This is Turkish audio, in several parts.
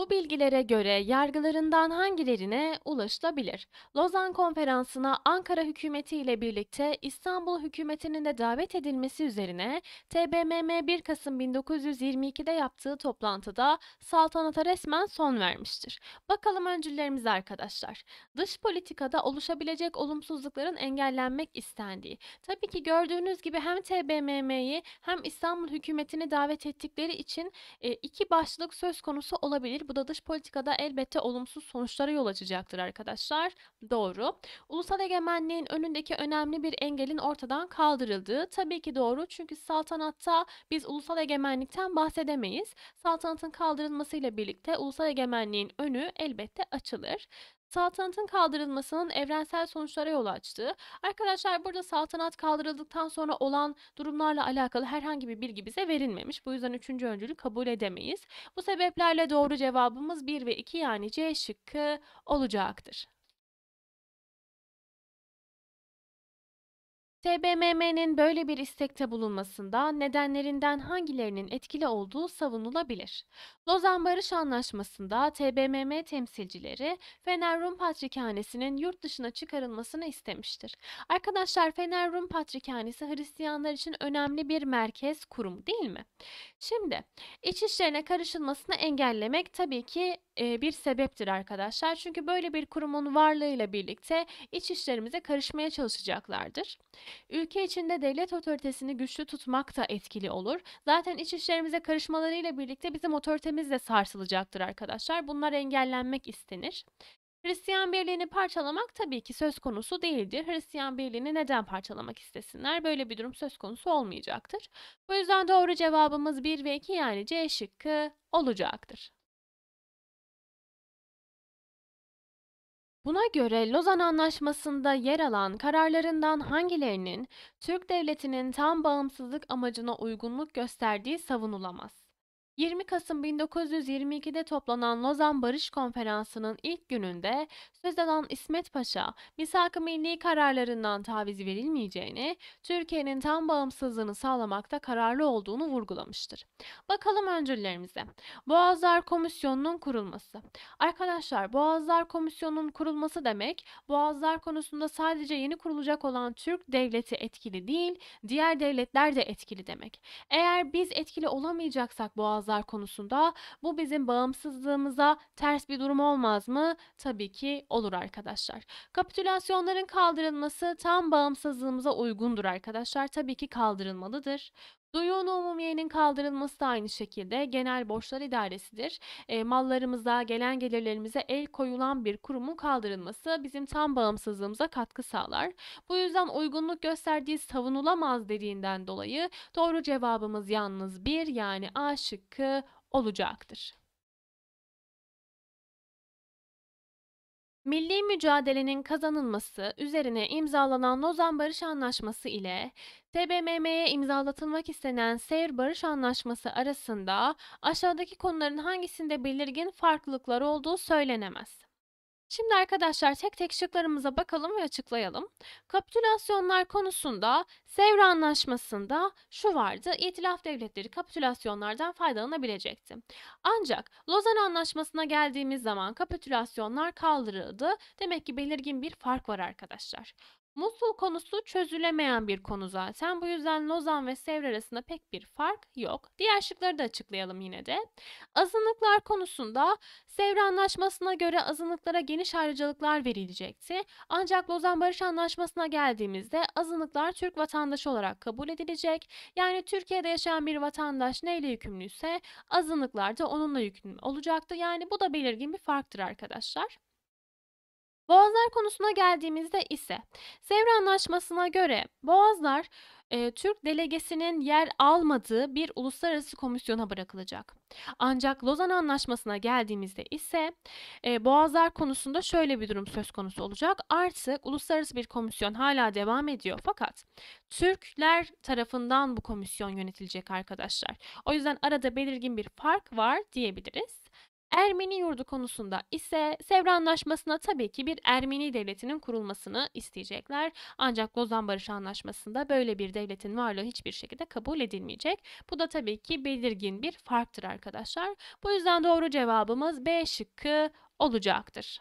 Bu bilgilere göre yargılarından hangilerine ulaşılabilir? Lozan Konferansı'na Ankara hükümeti ile birlikte İstanbul hükümetinin de davet edilmesi üzerine TBMM 1 Kasım 1922'de yaptığı toplantıda saltanata resmen son vermiştir. Bakalım öncüllerimiz arkadaşlar. Dış politikada oluşabilecek olumsuzlukların engellenmek istendiği. Tabii ki gördüğünüz gibi hem TBMM'yi hem İstanbul hükümetini davet ettikleri için e, iki başlık söz konusu olabilir. Bu da dış politikada elbette olumsuz sonuçlara yol açacaktır arkadaşlar. Doğru. Ulusal egemenliğin önündeki önemli bir engelin ortadan kaldırıldığı tabii ki doğru. Çünkü saltanatta biz ulusal egemenlikten bahsedemeyiz. Saltanatın kaldırılmasıyla birlikte ulusal egemenliğin önü elbette açılır saltanatın kaldırılmasının evrensel sonuçlara yol açtığı, arkadaşlar burada saltanat kaldırıldıktan sonra olan durumlarla alakalı herhangi bir bilgi bize verilmemiş. Bu yüzden üçüncü öncülü kabul edemeyiz. Bu sebeplerle doğru cevabımız 1 ve 2 yani C şıkkı olacaktır. TBMM'nin böyle bir istekte bulunmasında nedenlerinden hangilerinin etkili olduğu savunulabilir. Lozan Barış Anlaşması'nda TBMM temsilcileri Fener Rum Patrikhanesi'nin yurt dışına çıkarılmasını istemiştir. Arkadaşlar Fener Rum Patrikhanesi Hristiyanlar için önemli bir merkez kurum değil mi? Şimdi iç işlerine karışılmasını engellemek tabii ki bir sebeptir arkadaşlar. Çünkü böyle bir kurumun varlığıyla birlikte iç işlerimize karışmaya çalışacaklardır. Ülke içinde devlet otoritesini güçlü tutmak da etkili olur. Zaten iç işlerimize karışmalarıyla birlikte bizim otoritemiz de sarsılacaktır arkadaşlar. Bunlar engellenmek istenir. Hristiyan birliğini parçalamak tabii ki söz konusu değildir. Hristiyan birliğini neden parçalamak istesinler? Böyle bir durum söz konusu olmayacaktır. Bu yüzden doğru cevabımız 1 ve 2 yani C şıkkı olacaktır. Buna göre Lozan Anlaşması'nda yer alan kararlarından hangilerinin Türk Devleti'nin tam bağımsızlık amacına uygunluk gösterdiği savunulamaz. 20 Kasım 1922'de toplanan Lozan Barış Konferansı'nın ilk gününde söz alan İsmet Paşa, misak-ı milli kararlarından taviz verilmeyeceğini, Türkiye'nin tam bağımsızlığını sağlamakta kararlı olduğunu vurgulamıştır. Bakalım öncüllerimize. Boğazlar Komisyonu'nun kurulması. Arkadaşlar Boğazlar Komisyonu'nun kurulması demek, Boğazlar konusunda sadece yeni kurulacak olan Türk devleti etkili değil, diğer devletler de etkili demek. Eğer biz etkili olamayacaksak Boğazlar cihazlar konusunda bu bizim bağımsızlığımıza ters bir durum olmaz mı? Tabii ki olur arkadaşlar. Kapitülasyonların kaldırılması tam bağımsızlığımıza uygundur arkadaşlar. Tabii ki kaldırılmalıdır. Duyuğunu umumiyenin kaldırılması da aynı şekilde genel borçlar idaresidir. E, mallarımıza, gelen gelirlerimize el koyulan bir kurumun kaldırılması bizim tam bağımsızlığımıza katkı sağlar. Bu yüzden uygunluk gösterdiği savunulamaz dediğinden dolayı doğru cevabımız yalnız bir yani A şıkkı olacaktır. Milli mücadelenin kazanılması üzerine imzalanan Lozan Barış Anlaşması ile TBMM'ye imzalatılmak istenen Seyir Barış Anlaşması arasında aşağıdaki konuların hangisinde belirgin farklılıklar olduğu söylenemez. Şimdi arkadaşlar tek tek şıklarımıza bakalım ve açıklayalım. Kapitülasyonlar konusunda Sevr Anlaşması'nda şu vardı. İtilaf devletleri kapitülasyonlardan faydalanabilecekti. Ancak Lozan Anlaşması'na geldiğimiz zaman kapitülasyonlar kaldırıldı. Demek ki belirgin bir fark var arkadaşlar. Musul konusu çözülemeyen bir konu zaten. Bu yüzden Lozan ve Sevr arasında pek bir fark yok. Diğer şıkları da açıklayalım yine de. Azınlıklar konusunda Sevr Anlaşması'na göre azınlıklara geniş ayrıcalıklar verilecekti. Ancak Lozan Barış Anlaşması'na geldiğimizde azınlıklar Türk vatandaşı olarak kabul edilecek. Yani Türkiye'de yaşayan bir vatandaş neyle yükümlüyse azınlıklar da onunla yükümlü olacaktı. Yani bu da belirgin bir farktır arkadaşlar. Boğazlar konusuna geldiğimizde ise Sevr Anlaşması'na göre Boğazlar e, Türk delegesinin yer almadığı bir uluslararası komisyona bırakılacak. Ancak Lozan Anlaşması'na geldiğimizde ise e, boğazlar konusunda şöyle bir durum söz konusu olacak. Artık uluslararası bir komisyon hala devam ediyor fakat Türkler tarafından bu komisyon yönetilecek arkadaşlar. O yüzden arada belirgin bir fark var diyebiliriz. Ermeni yurdu konusunda ise Sevr Anlaşması'na tabii ki bir Ermeni devletinin kurulmasını isteyecekler. Ancak Lozan Barış Anlaşması'nda böyle bir devletin varlığı hiçbir şekilde kabul edilmeyecek. Bu da tabii ki belirgin bir farktır arkadaşlar. Bu yüzden doğru cevabımız B şıkkı olacaktır.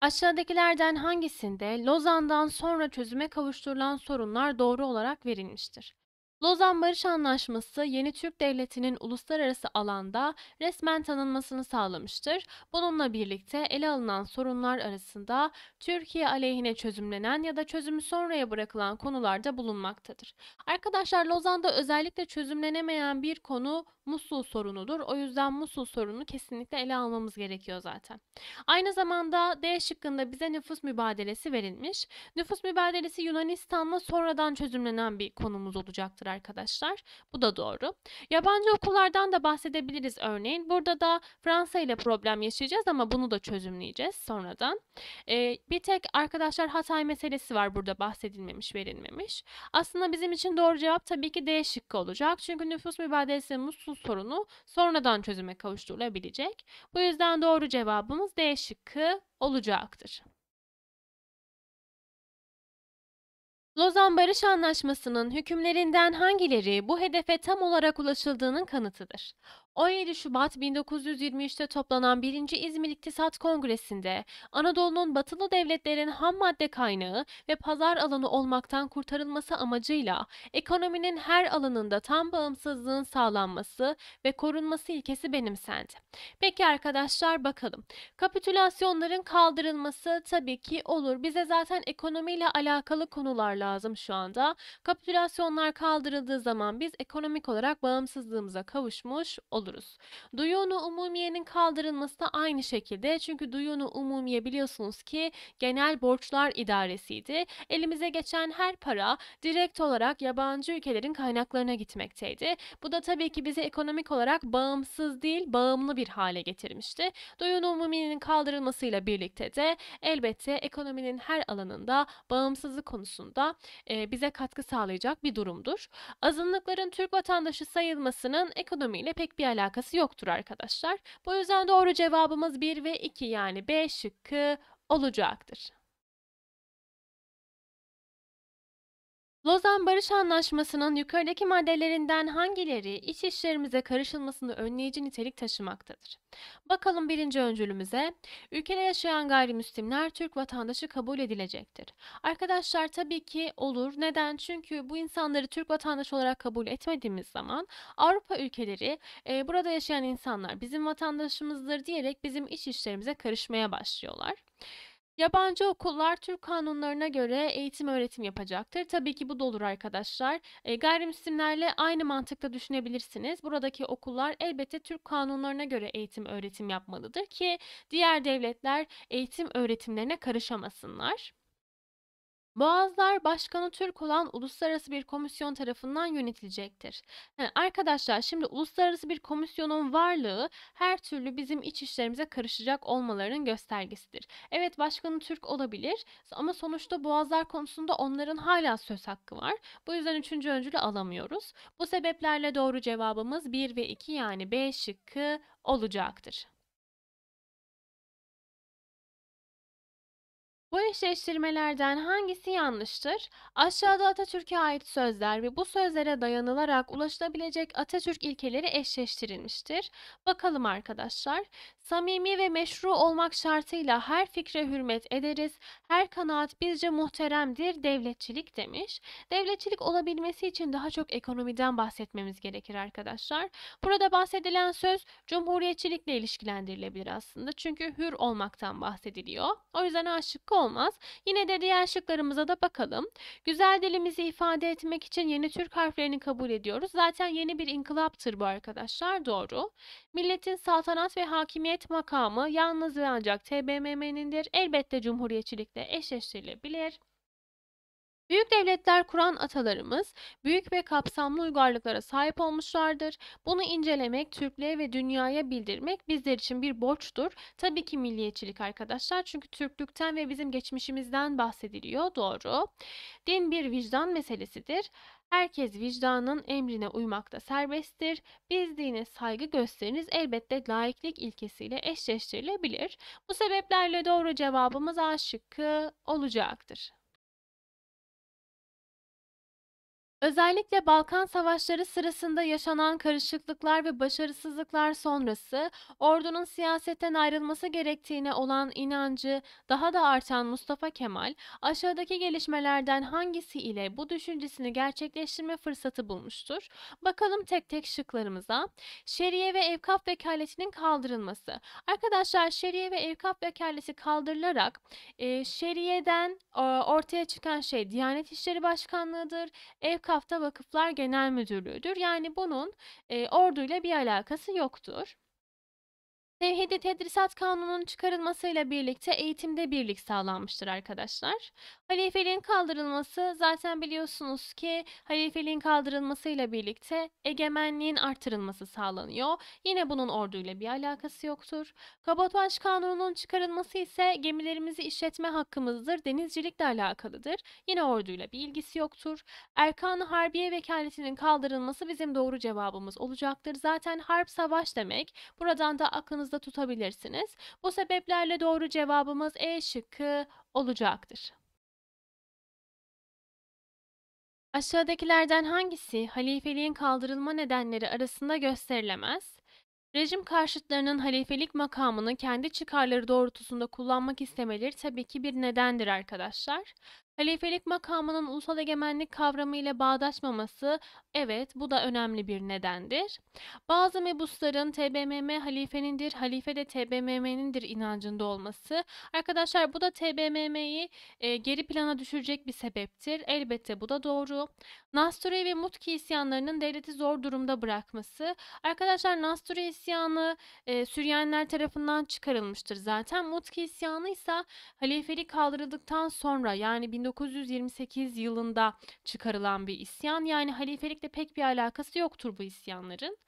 Aşağıdakilerden hangisinde Lozan'dan sonra çözüme kavuşturulan sorunlar doğru olarak verilmiştir? Lozan Barış Anlaşması yeni Türk Devleti'nin uluslararası alanda resmen tanınmasını sağlamıştır. Bununla birlikte ele alınan sorunlar arasında Türkiye aleyhine çözümlenen ya da çözümü sonraya bırakılan konularda bulunmaktadır. Arkadaşlar Lozan'da özellikle çözümlenemeyen bir konu Musul sorunudur. O yüzden Musul sorunu kesinlikle ele almamız gerekiyor zaten. Aynı zamanda D şıkkında bize nüfus mübadelesi verilmiş. Nüfus mübadelesi Yunanistan'la sonradan çözümlenen bir konumuz olacaktır arkadaşlar. Bu da doğru. Yabancı okullardan da bahsedebiliriz örneğin. Burada da Fransa ile problem yaşayacağız ama bunu da çözümleyeceğiz sonradan. Ee, bir tek arkadaşlar Hatay meselesi var burada bahsedilmemiş, verilmemiş. Aslında bizim için doğru cevap tabii ki D şıkkı olacak. Çünkü nüfus mübadelesi Musul susuz sorunu sonradan çözüme kavuşturulabilecek. Bu yüzden doğru cevabımız D şıkkı olacaktır. Lozan Barış Anlaşması'nın hükümlerinden hangileri bu hedefe tam olarak ulaşıldığının kanıtıdır? 17 Şubat 1923'te toplanan 1. İzmir İktisat Kongresi'nde Anadolu'nun batılı devletlerin ham madde kaynağı ve pazar alanı olmaktan kurtarılması amacıyla ekonominin her alanında tam bağımsızlığın sağlanması ve korunması ilkesi benimsendi. Peki arkadaşlar bakalım. Kapitülasyonların kaldırılması tabii ki olur. Bize zaten ekonomiyle alakalı konular lazım şu anda. Kapitülasyonlar kaldırıldığı zaman biz ekonomik olarak bağımsızlığımıza kavuşmuş oluruz oluruz. Duyunu umumiyenin kaldırılması da aynı şekilde çünkü duyunu umumiye biliyorsunuz ki genel borçlar idaresiydi. Elimize geçen her para direkt olarak yabancı ülkelerin kaynaklarına gitmekteydi. Bu da tabii ki bizi ekonomik olarak bağımsız değil bağımlı bir hale getirmişti. Duyunu umumiyenin kaldırılmasıyla birlikte de elbette ekonominin her alanında bağımsızlık konusunda e, bize katkı sağlayacak bir durumdur. Azınlıkların Türk vatandaşı sayılmasının ekonomiyle pek bir alakası yoktur arkadaşlar. Bu yüzden doğru cevabımız 1 ve 2 yani B şıkkı olacaktır. Lozan Barış Anlaşması'nın yukarıdaki maddelerinden hangileri iç işlerimize karışılmasını önleyici nitelik taşımaktadır? Bakalım birinci öncülümüze. Ülkede yaşayan gayrimüslimler Türk vatandaşı kabul edilecektir. Arkadaşlar tabii ki olur. Neden? Çünkü bu insanları Türk vatandaşı olarak kabul etmediğimiz zaman Avrupa ülkeleri e, burada yaşayan insanlar bizim vatandaşımızdır diyerek bizim iç işlerimize karışmaya başlıyorlar. Yabancı okullar Türk kanunlarına göre eğitim öğretim yapacaktır. Tabii ki bu da olur arkadaşlar. E, gayrimüslimlerle aynı mantıkta düşünebilirsiniz. Buradaki okullar elbette Türk kanunlarına göre eğitim öğretim yapmalıdır ki diğer devletler eğitim öğretimlerine karışamasınlar. Boğazlar Başkanı Türk olan uluslararası bir komisyon tarafından yönetilecektir. Yani arkadaşlar şimdi uluslararası bir komisyonun varlığı her türlü bizim iç işlerimize karışacak olmalarının göstergesidir. Evet Başkanı Türk olabilir ama sonuçta Boğazlar konusunda onların hala söz hakkı var. Bu yüzden üçüncü öncülü alamıyoruz. Bu sebeplerle doğru cevabımız 1 ve 2 yani B şıkkı olacaktır. Bu eşleştirmelerden hangisi yanlıştır? Aşağıda Atatürk'e ait sözler ve bu sözlere dayanılarak ulaşılabilecek Atatürk ilkeleri eşleştirilmiştir. Bakalım arkadaşlar. Samimi ve meşru olmak şartıyla her fikre hürmet ederiz, her kanaat bizce muhteremdir, devletçilik demiş. Devletçilik olabilmesi için daha çok ekonomiden bahsetmemiz gerekir arkadaşlar. Burada bahsedilen söz cumhuriyetçilikle ilişkilendirilebilir aslında. Çünkü hür olmaktan bahsediliyor. O yüzden aşık olmaz. Yine de diğer şıklarımıza da bakalım. Güzel dilimizi ifade etmek için yeni Türk harflerini kabul ediyoruz. Zaten yeni bir inkılaptır bu arkadaşlar. Doğru. Milletin saltanat ve hakimiyet makamı yalnız ve ancak TBMM'nindir. Elbette cumhuriyetçilikle eşleştirilebilir. Büyük devletler kuran atalarımız büyük ve kapsamlı uygarlıklara sahip olmuşlardır. Bunu incelemek, Türklüğe ve dünyaya bildirmek bizler için bir borçtur. Tabii ki milliyetçilik arkadaşlar çünkü Türklükten ve bizim geçmişimizden bahsediliyor doğru. Din bir vicdan meselesidir. Herkes vicdanın emrine uymakta serbesttir. Biz dine saygı gösteriniz elbette layıklık ilkesiyle eşleştirilebilir. Bu sebeplerle doğru cevabımız A şıkkı olacaktır. Özellikle Balkan Savaşları sırasında yaşanan karışıklıklar ve başarısızlıklar sonrası ordunun siyasetten ayrılması gerektiğine olan inancı daha da artan Mustafa Kemal, aşağıdaki gelişmelerden hangisi ile bu düşüncesini gerçekleştirme fırsatı bulmuştur? Bakalım tek tek şıklarımıza. Şeriye ve evkaf vekaletinin kaldırılması. Arkadaşlar şeriye ve evkaf vekaleti kaldırılarak e, şeriyeden e, ortaya çıkan şey Diyanet İşleri Başkanlığı'dır. Evkaf Hafta Vakıflar Genel Müdürlüğü'dür. Yani bunun e, orduyla bir alakası yoktur. Tevhidi Tedrisat Kanunu'nun çıkarılmasıyla birlikte eğitimde birlik sağlanmıştır arkadaşlar. Halifeliğin kaldırılması zaten biliyorsunuz ki halifeliğin kaldırılmasıyla birlikte egemenliğin artırılması sağlanıyor. Yine bunun orduyla bir alakası yoktur. Kabotaj Kanunu'nun çıkarılması ise gemilerimizi işletme hakkımızdır, denizcilikle alakalıdır. Yine orduyla bir ilgisi yoktur. erkan Harbiye Vekaleti'nin kaldırılması bizim doğru cevabımız olacaktır. Zaten harp savaş demek. Buradan da aklınızda aklınızda tutabilirsiniz. Bu sebeplerle doğru cevabımız E şıkkı olacaktır. Aşağıdakilerden hangisi halifeliğin kaldırılma nedenleri arasında gösterilemez? Rejim karşıtlarının halifelik makamını kendi çıkarları doğrultusunda kullanmak istemeleri tabii ki bir nedendir arkadaşlar. Halifelik makamının ulusal egemenlik kavramı ile bağdaşmaması evet bu da önemli bir nedendir. Bazı mebusların TBMM halifenindir, halife de TBMM'nindir inancında olması. Arkadaşlar bu da TBMM'yi e, geri plana düşürecek bir sebeptir. Elbette bu da doğru. Nasturi ve Mutki isyanlarının devleti zor durumda bırakması. Arkadaşlar Nasturi isyanı e, Süryenler tarafından çıkarılmıştır zaten. Mutki isyanı ise halifelik kaldırıldıktan sonra yani 1928 yılında çıkarılan bir isyan. Yani halifelikle pek bir alakası yoktur bu isyanların.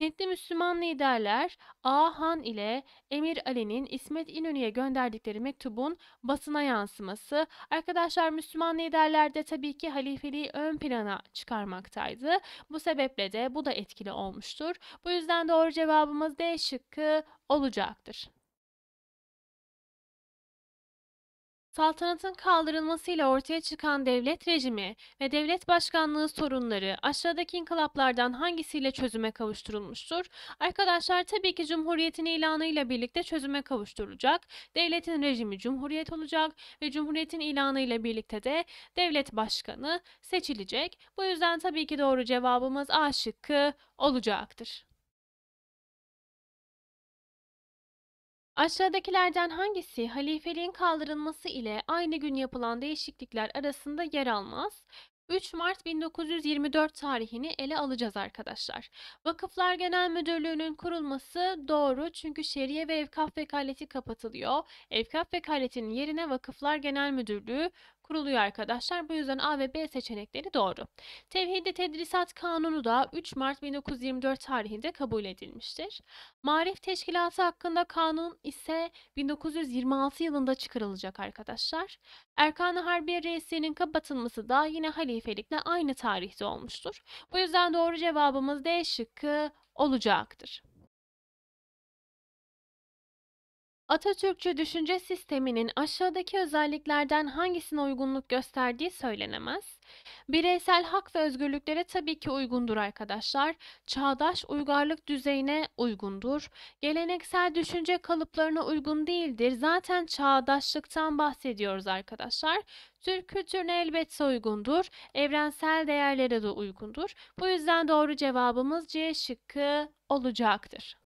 Hintli Müslüman liderler A. Han ile Emir Ali'nin İsmet İnönü'ye gönderdikleri mektubun basına yansıması. Arkadaşlar Müslüman liderler de tabii ki halifeliği ön plana çıkarmaktaydı. Bu sebeple de bu da etkili olmuştur. Bu yüzden doğru cevabımız D şıkkı olacaktır. Saltanatın kaldırılmasıyla ortaya çıkan devlet rejimi ve devlet başkanlığı sorunları aşağıdaki inkılaplardan hangisiyle çözüme kavuşturulmuştur? Arkadaşlar tabii ki Cumhuriyet'in ilanıyla birlikte çözüme kavuşturulacak. Devletin rejimi Cumhuriyet olacak ve Cumhuriyet'in ilanıyla birlikte de devlet başkanı seçilecek. Bu yüzden tabii ki doğru cevabımız A şıkkı olacaktır. Aşağıdakilerden hangisi halifeliğin kaldırılması ile aynı gün yapılan değişiklikler arasında yer almaz? 3 Mart 1924 tarihini ele alacağız arkadaşlar. Vakıflar Genel Müdürlüğü'nün kurulması doğru çünkü şeriye ve evkaf vekaleti kapatılıyor. Evkaf vekaletinin yerine Vakıflar Genel Müdürlüğü kuruluyor arkadaşlar. Bu yüzden A ve B seçenekleri doğru. Tevhidi Tedrisat Kanunu da 3 Mart 1924 tarihinde kabul edilmiştir. Marif Teşkilatı hakkında kanun ise 1926 yılında çıkarılacak arkadaşlar. Erkan-ı Harbiye Reisi'nin kapatılması da yine halifelikle aynı tarihte olmuştur. Bu yüzden doğru cevabımız D şıkkı olacaktır. Atatürkçü düşünce sisteminin aşağıdaki özelliklerden hangisine uygunluk gösterdiği söylenemez. Bireysel hak ve özgürlüklere tabii ki uygundur arkadaşlar. Çağdaş uygarlık düzeyine uygundur. Geleneksel düşünce kalıplarına uygun değildir. Zaten çağdaşlıktan bahsediyoruz arkadaşlar. Türk kültürüne elbette uygundur. Evrensel değerlere de uygundur. Bu yüzden doğru cevabımız C şıkkı olacaktır.